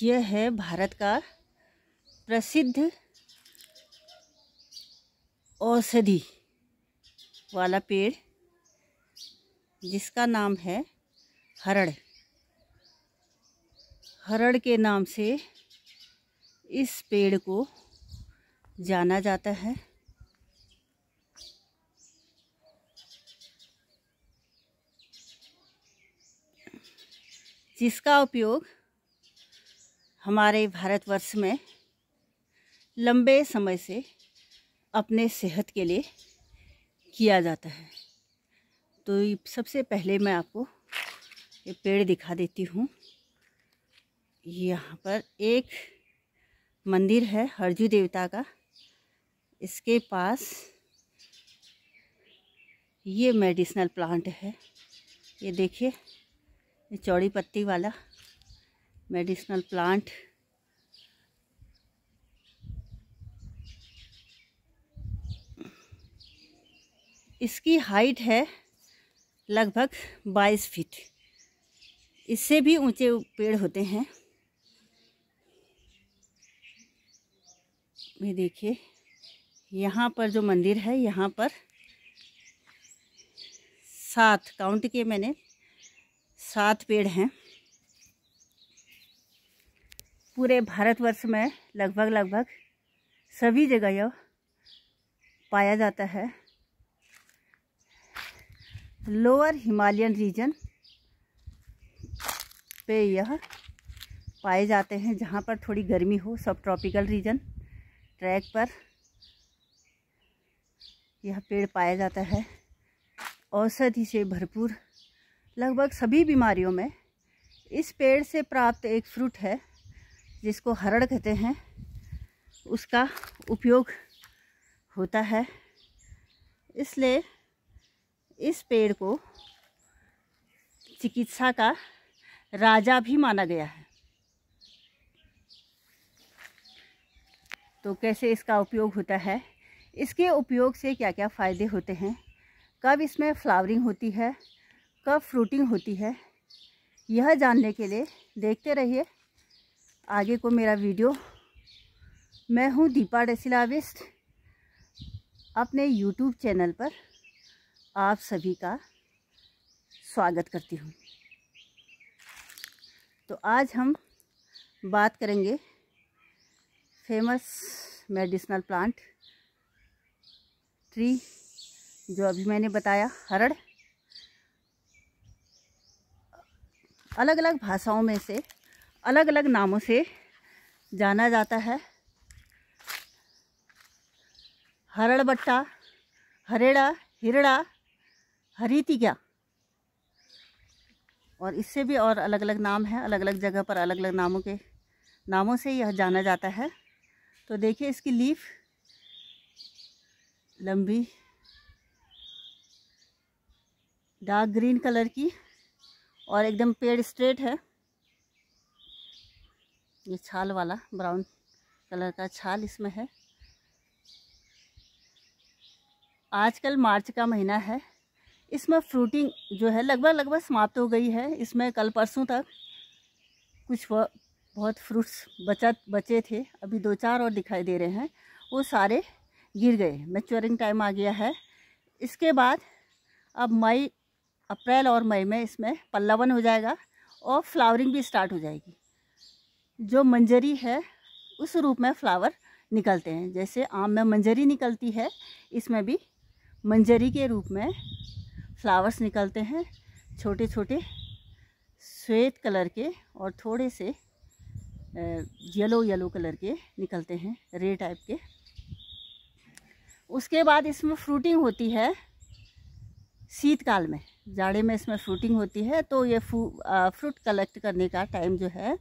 यह है भारत का प्रसिद्ध औषधि वाला पेड़ जिसका नाम है हरड़ हरड़ के नाम से इस पेड़ को जाना जाता है जिसका उपयोग हमारे भारतवर्ष में लंबे समय से अपने सेहत के लिए किया जाता है तो सबसे पहले मैं आपको ये पेड़ दिखा देती हूँ यहाँ पर एक मंदिर है हरजू देवता का इसके पास ये मेडिसिनल प्लांट है ये देखिए ये चौड़ी पत्ती वाला मेडिसिनल प्लांट इसकी हाइट है लगभग 22 फीट इससे भी ऊंचे पेड़ होते हैं ये देखिए यहाँ पर जो मंदिर है यहाँ पर सात काउंट किए मैंने सात पेड़ हैं पूरे भारतवर्ष में लगभग लगभग सभी जगह यह पाया जाता है लोअर हिमालयन रीजन पे यह पाए जाते हैं जहाँ पर थोड़ी गर्मी हो सब ट्रॉपिकल रीजन ट्रैक पर यह पेड़ पाया जाता है औषधि से भरपूर लगभग सभी बीमारियों में इस पेड़ से प्राप्त एक फ्रूट है जिसको हरड़ कहते हैं उसका उपयोग होता है इसलिए इस पेड़ को चिकित्सा का राजा भी माना गया है तो कैसे इसका उपयोग होता है इसके उपयोग से क्या क्या फ़ायदे होते हैं कब इसमें फ्लावरिंग होती है कब फ्रूटिंग होती है यह जानने के लिए देखते रहिए आगे को मेरा वीडियो मैं हूँ दीपा डेसिलाविस्ट अपने यूट्यूब चैनल पर आप सभी का स्वागत करती हूँ तो आज हम बात करेंगे फेमस मेडिसिनल प्लांट ट्री जो अभी मैंने बताया हरड़ अलग अलग भाषाओं में से अलग अलग नामों से जाना जाता है हरड़बट्टा हरेड़ा हिरड़ा हरीतिका और इससे भी और अलग अलग नाम है अलग अलग जगह पर अलग अलग नामों के नामों से यह जाना जाता है तो देखिए इसकी लीफ लंबी डार्क ग्रीन कलर की और एकदम पेड़ स्ट्रेट है ये छाल वाला ब्राउन कलर का छाल इसमें है आजकल मार्च का महीना है इसमें फ्रूटिंग जो है लगभग लगभग समाप्त हो गई है इसमें कल परसों तक कुछ बहुत फ्रूट्स बचत बचे थे अभी दो चार और दिखाई दे रहे हैं वो सारे गिर गए मेचोरिंग टाइम आ गया है इसके बाद अब मई अप्रैल और मई में इसमें पल्लावन हो जाएगा और फ्लावरिंग भी स्टार्ट हो जाएगी जो मंजरी है उस रूप में फ्लावर निकलते हैं जैसे आम में मंजरी निकलती है इसमें भी मंजरी के रूप में फ्लावर्स निकलते हैं छोटे छोटे श्वेत कलर के और थोड़े से येलो येलो कलर के निकलते हैं रे टाइप के उसके बाद इसमें फ्रूटिंग होती है शीतकाल में जाड़े में इसमें फ्रूटिंग होती है तो ये फ्रूट कलेक्ट करने का टाइम जो है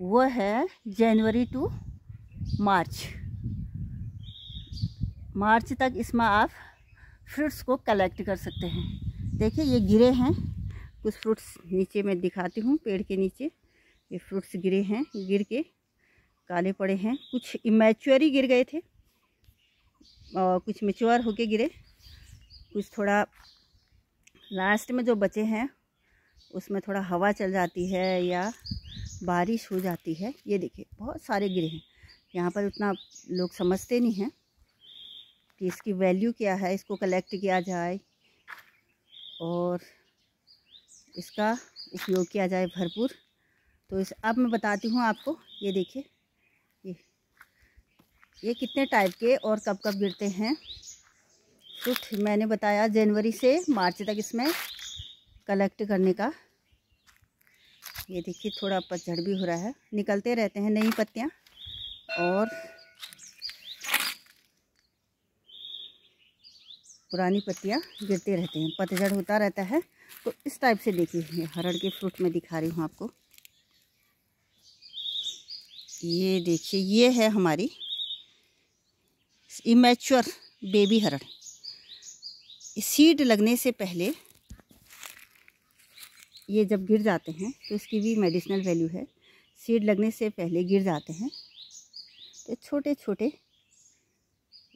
वो है जनवरी टू मार्च मार्च तक इसमें आप फ्रूट्स को कलेक्ट कर सकते हैं देखिए ये गिरे हैं कुछ फ्रूट्स नीचे मैं दिखाती हूँ पेड़ के नीचे ये फ्रूट्स गिरे हैं गिर के काले पड़े हैं कुछ ही गिर गए थे और कुछ मेच्योर होके गिरे कुछ थोड़ा लास्ट में जो बचे हैं उसमें थोड़ा हवा चल जाती है या बारिश हो जाती है ये देखिए बहुत सारे गिरे हैं यहाँ पर उतना लोग समझते नहीं हैं कि इसकी वैल्यू क्या है इसको कलेक्ट किया जाए और इसका उपयोग किया जाए भरपूर तो इस अब मैं बताती हूँ आपको ये देखिए ये ये कितने टाइप के और कब कब गिरते हैं फ्रूट मैंने बताया जनवरी से मार्च तक इसमें कलेक्ट करने का ये देखिए थोड़ा पतझड़ भी हो रहा है निकलते रहते हैं नई पत्तियाँ और पुरानी पत्तियाँ गिरते रहते हैं पतझड़ होता रहता है तो इस टाइप से देखिए हरड़ के फ्रूट में दिखा रही हूँ आपको ये देखिए ये है हमारी इमेच्योर बेबी हरड़ सीड लगने से पहले ये जब गिर जाते हैं तो इसकी भी मेडिसिनल वैल्यू है सीड लगने से पहले गिर जाते हैं तो छोटे छोटे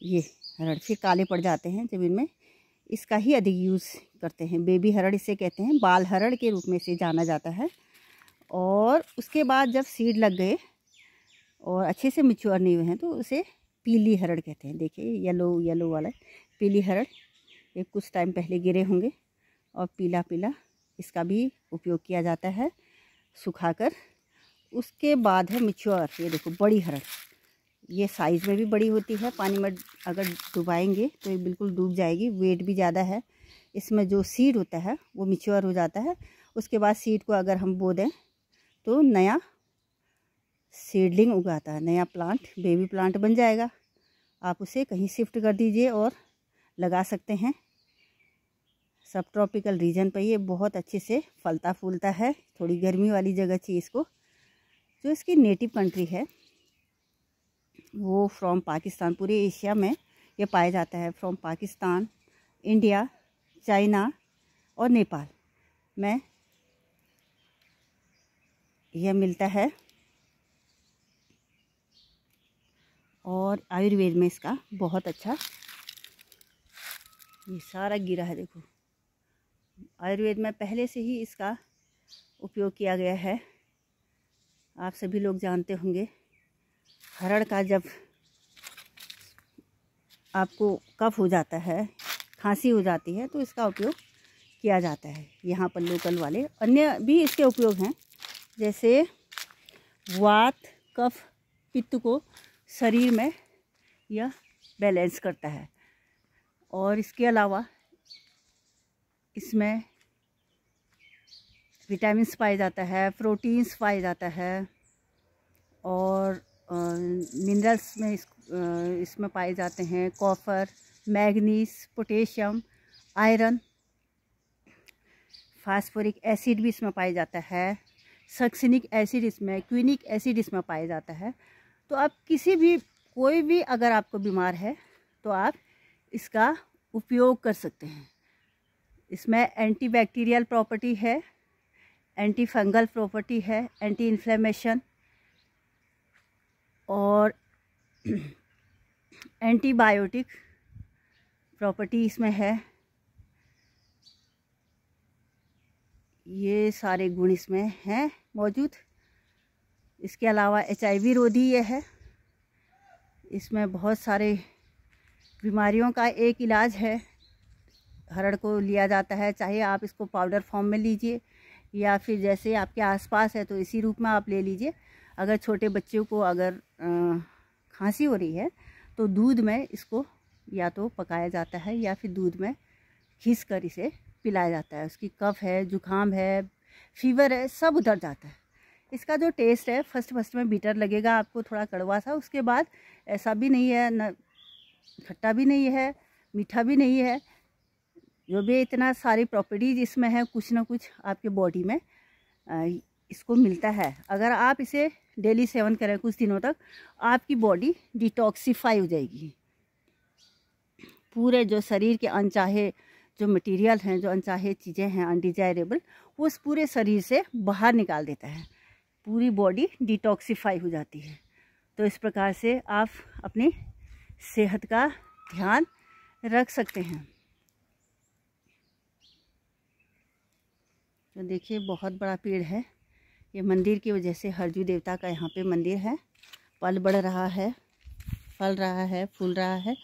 ये हरड़ फिर काले पड़ जाते हैं ज़मीन में इसका ही अधिक यूज़ करते हैं बेबी हरड़ इसे कहते हैं बाल हरड़ के रूप में से जाना जाता है और उसके बाद जब सीड लग गए और अच्छे से मिच्योर नहीं हुए हैं तो उसे पीली हरड़ कहते हैं देखिए येलो येलो वाला पीली हरड़ ये कुछ टाइम पहले गिरे होंगे और पीला पीला इसका भी उपयोग किया जाता है सुखाकर उसके बाद है मिच्योर ये देखो बड़ी हरण ये साइज़ में भी बड़ी होती है पानी में अगर डुबाएंगे तो ये बिल्कुल डूब जाएगी वेट भी ज़्यादा है इसमें जो सीड होता है वो मिच्योर हो जाता है उसके बाद सीड को अगर हम बो दें तो नया सीडलिंग उगाता है नया प्लांट बेबी प्लांट बन जाएगा आप उसे कहीं शिफ्ट कर दीजिए और लगा सकते हैं सब ट्रॉपिकल रीजन पर ये बहुत अच्छे से फलता फूलता है थोड़ी गर्मी वाली जगह चाहिए इसको जो इसकी नेटिव कंट्री है वो फ्रॉम पाकिस्तान पूरे एशिया में ये पाया जाता है फ्रॉम पाकिस्तान इंडिया चाइना और नेपाल में यह मिलता है और आयुर्वेद में इसका बहुत अच्छा ये सारा गिरा है देखो आयुर्वेद में पहले से ही इसका उपयोग किया गया है आप सभी लोग जानते होंगे हरड़ का जब आपको कफ हो जाता है खांसी हो जाती है तो इसका उपयोग किया जाता है यहाँ पर लोकल वाले अन्य भी इसके उपयोग हैं जैसे वात कफ पित्त को शरीर में यह बैलेंस करता है और इसके अलावा इसमें विटामिन्स पाया जाता है प्रोटीन्स पाया जाता है और मिनरल्स में इस इसमें पाए जाते हैं copper manganese potassium iron phosphoric acid भी इसमें पाया जाता है सक्सनिक एसिड इसमें क्विनिक एसिड इसमें पाया जाता है तो आप किसी भी कोई भी अगर आपको बीमार है तो आप इसका उपयोग कर सकते हैं इसमें एंटी बैक्टीरियल प्रॉपर्टी है एंटी फंगल प्रॉपर्टी है एंटी इन्फ्लेमेशन और एंटीबायोटिक प्रॉपर्टी इसमें है ये सारे गुण इसमें हैं मौजूद इसके अलावा एच रोधी ये है इसमें बहुत सारे बीमारियों का एक इलाज है हरड़ को लिया जाता है चाहे आप इसको पाउडर फॉर्म में लीजिए या फिर जैसे आपके आसपास है तो इसी रूप में आप ले लीजिए अगर छोटे बच्चों को अगर खांसी हो रही है तो दूध में इसको या तो पकाया जाता है या फिर दूध में घिस कर इसे पिलाया जाता है उसकी कफ है जुखाम है फीवर है सब उतर जाता है इसका जो टेस्ट है फर्स्ट फर्स्ट में बीटर लगेगा आपको थोड़ा कड़वा सा उसके बाद ऐसा भी नहीं है न खट्टा भी नहीं है मीठा भी नहीं है जो भी इतना सारी प्रॉपर्टीज़ इसमें है कुछ ना कुछ आपके बॉडी में इसको मिलता है अगर आप इसे डेली सेवन करें कुछ दिनों तक आपकी बॉडी डिटॉक्सीफाई हो जाएगी पूरे जो शरीर के अनचाहे जो मटेरियल हैं जो अनचाहे चीज़ें हैं अनडिजायरेबल वो उस पूरे शरीर से बाहर निकाल देता है पूरी बॉडी डिटॉक्सीफाई हो जाती है तो इस प्रकार से आप अपनी सेहत का ध्यान रख सकते हैं तो देखिए बहुत बड़ा पेड़ है ये मंदिर की वजह से हरजू देवता का यहाँ पे मंदिर है पल बढ़ रहा है फल रहा है फूल रहा है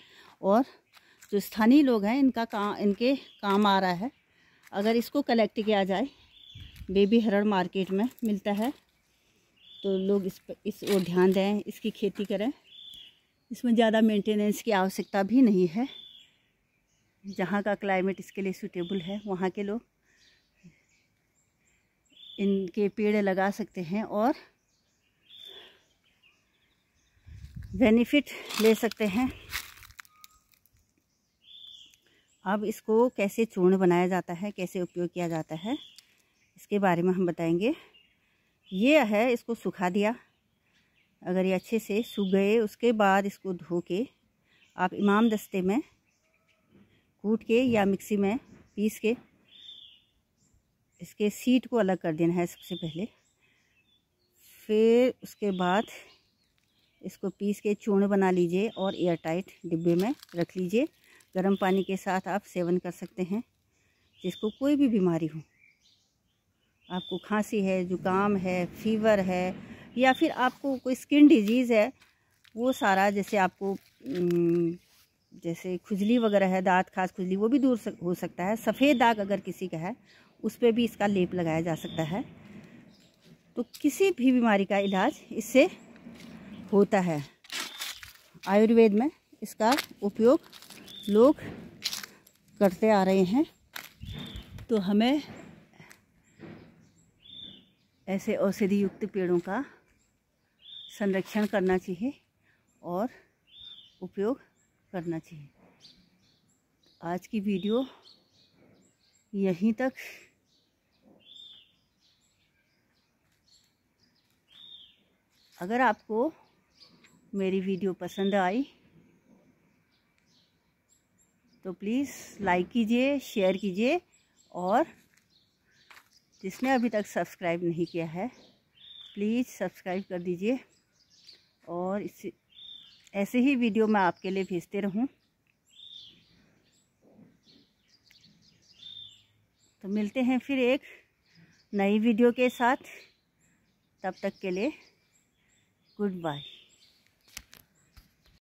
और जो स्थानीय लोग हैं इनका काम इनके काम आ रहा है अगर इसको कलेक्ट किया जाए बेबी हरण मार्केट में मिलता है तो लोग इस पर इस ओर ध्यान दें इसकी खेती करें इसमें ज़्यादा मेंटेनेंस की आवश्यकता भी नहीं है जहाँ का क्लाइमेट इसके लिए सूटेबल है वहाँ के लोग इनके पेड़ लगा सकते हैं और बेनिफिट ले सकते हैं अब इसको कैसे चूर्ण बनाया जाता है कैसे उपयोग किया जाता है इसके बारे में हम बताएंगे ये है इसको सुखा दिया अगर ये अच्छे से सूख गए उसके बाद इसको धो के आप इमाम दस्ते में कूट के या मिक्सी में पीस के इसके सीट को अलग कर देना है सबसे पहले फिर उसके बाद इसको पीस के चूर्ण बना लीजिए और एयर टाइट डिब्बे में रख लीजिए गर्म पानी के साथ आप सेवन कर सकते हैं जिसको कोई भी बीमारी हो आपको खांसी है जुकाम है फीवर है या फिर आपको कोई स्किन डिजीज़ है वो सारा जैसे आपको जैसे खुजली वगैरह है दांत खास खुजली वो भी दूर हो सकता है सफ़ेद दाग अगर किसी का है उस पर भी इसका लेप लगाया जा सकता है तो किसी भी बीमारी का इलाज इससे होता है आयुर्वेद में इसका उपयोग लोग करते आ रहे हैं तो हमें ऐसे औषधि युक्त पेड़ों का संरक्षण करना चाहिए और उपयोग करना चाहिए आज की वीडियो यहीं तक अगर आपको मेरी वीडियो पसंद आई तो प्लीज़ लाइक कीजिए शेयर कीजिए और जिसने अभी तक सब्सक्राइब नहीं किया है प्लीज़ सब्सक्राइब कर दीजिए और इस ऐसे ही वीडियो मैं आपके लिए भेजते रहूं तो मिलते हैं फिर एक नई वीडियो के साथ तब तक के लिए Goodbye.